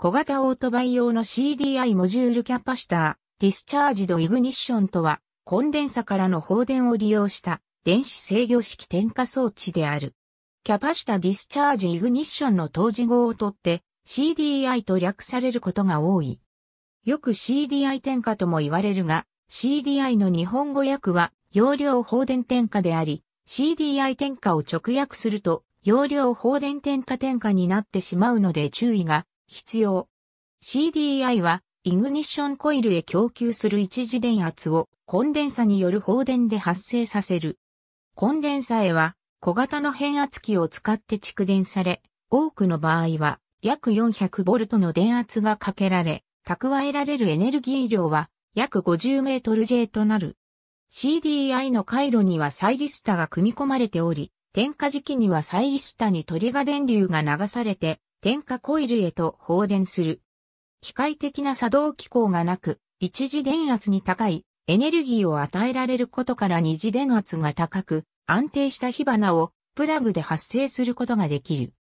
小型オートバイ用の CDI モジュールキャパシター、ディスチャージドイグニッションとは、コンデンサからの放電を利用した電子制御式点火装置である。キャパシタディスチャージイグニッションの当時号をとって CDI と略されることが多い。よく CDI 点火とも言われるが、CDI の日本語訳は容量放電点火であり、CDI 点火を直訳すると容量放電点火点火になってしまうので注意が必要。CDI は、イグニッションコイルへ供給する一次電圧をコンデンサによる放電で発生させる。コンデンサへは小型の変圧器を使って蓄電され、多くの場合は約 400V の電圧がかけられ、蓄えられるエネルギー量は約5 0ル J となる。CDI の回路にはサイリスタが組み込まれており、点火時期にはサイリスタにトリガ電流が流されて点火コイルへと放電する。機械的な作動機構がなく、一次電圧に高いエネルギーを与えられることから二次電圧が高く、安定した火花をプラグで発生することができる。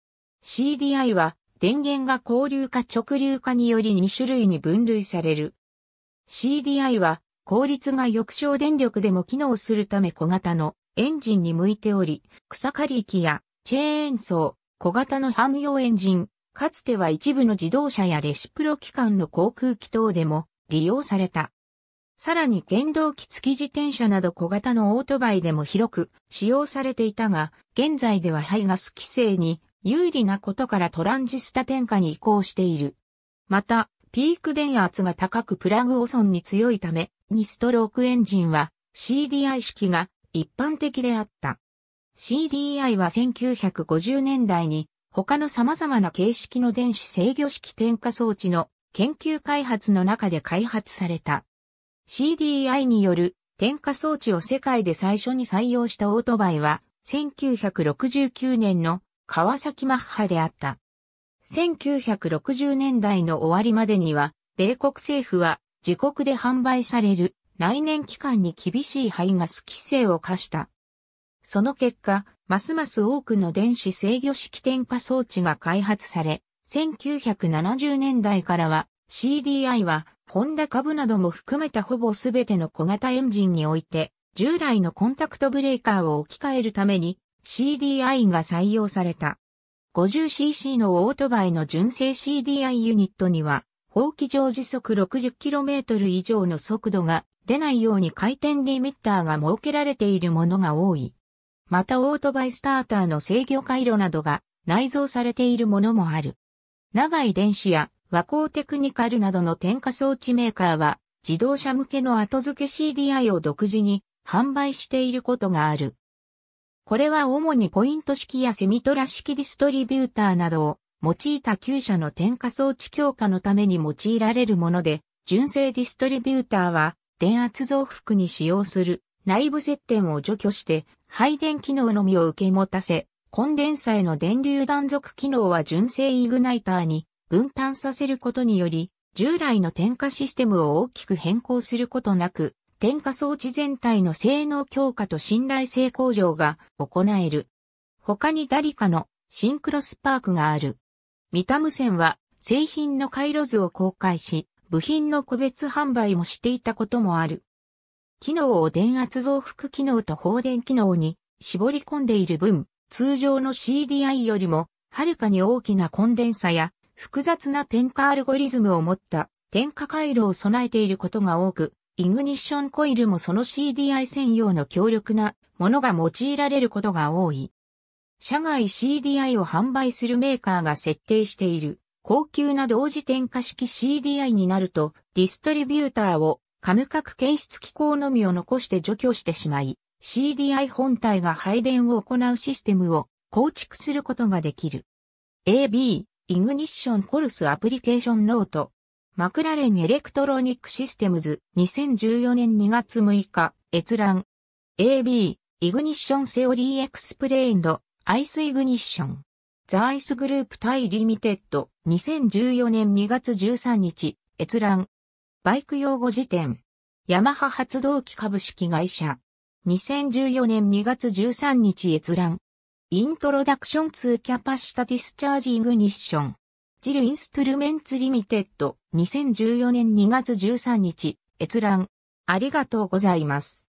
CDI は電源が交流か直流かにより2種類に分類される。CDI は効率が抑小電力でも機能するため小型のエンジンに向いており、草刈り機やチェーンソー、小型のハム用エンジン、かつては一部の自動車やレシプロ機関の航空機等でも利用された。さらに原動機付き自転車など小型のオートバイでも広く使用されていたが、現在では排ガス規制に有利なことからトランジスタ添加に移行している。また、ピーク電圧が高くプラグオソンに強いため、2ストロークエンジンは CDI 式が一般的であった。CDI は1950年代に他の様々な形式の電子制御式点火装置の研究開発の中で開発された。CDI による点火装置を世界で最初に採用したオートバイは1969年の川崎マッハであった。1960年代の終わりまでには、米国政府は自国で販売される内燃機関に厳しい排ガス規制を課した。その結果、ますます多くの電子制御式点火装置が開発され、1970年代からは CDI はホンダ株なども含めたほぼ全ての小型エンジンにおいて従来のコンタクトブレーカーを置き換えるために CDI が採用された。50cc のオートバイの純正 CDI ユニットには、法規上時速 60km 以上の速度が出ないように回転リミッターが設けられているものが多い。またオートバイスターターの制御回路などが内蔵されているものもある。長い電子や和光テクニカルなどの点火装置メーカーは自動車向けの後付け CDI を独自に販売していることがある。これは主にポイント式やセミトラ式ディストリビューターなどを用いた旧車の点火装置強化のために用いられるもので、純正ディストリビューターは電圧増幅に使用する内部接点を除去して配電機能のみを受け持たせ、コンデンサへの電流断続機能は純正イグナイターに分担させることにより、従来の点火システムを大きく変更することなく、点火装置全体の性能強化と信頼性向上が行える。他に誰かのシンクロスパークがある。三田無線は製品の回路図を公開し、部品の個別販売もしていたこともある。機能を電圧増幅機能と放電機能に絞り込んでいる分、通常の CDI よりも、はるかに大きなコンデンサや、複雑な点火アルゴリズムを持った点火回路を備えていることが多く、イグニッションコイルもその CDI 専用の強力なものが用いられることが多い。社外 CDI を販売するメーカーが設定している高級な同時点火式 CDI になるとディストリビューターをカムク検出機構のみを残して除去してしまい、CDI 本体が配電を行うシステムを構築することができる。AB、イグニッションコルスアプリケーションノート。マクラレンエレクトロニックシステムズ2014年2月6日閲覧。AB、イグニッションセオリーエクスプレインド、アイスイグニッション。ザアイスグループ対リミテッド2014年2月13日閲覧。バイク用語辞典。ヤマハ発動機株式会社。2014年2月13日閲覧。イントロダクションツーキャパシタディスチャージイグニッション。ジルインストゥルメンツリミテッド。2014年2月13日。閲覧。ありがとうございます。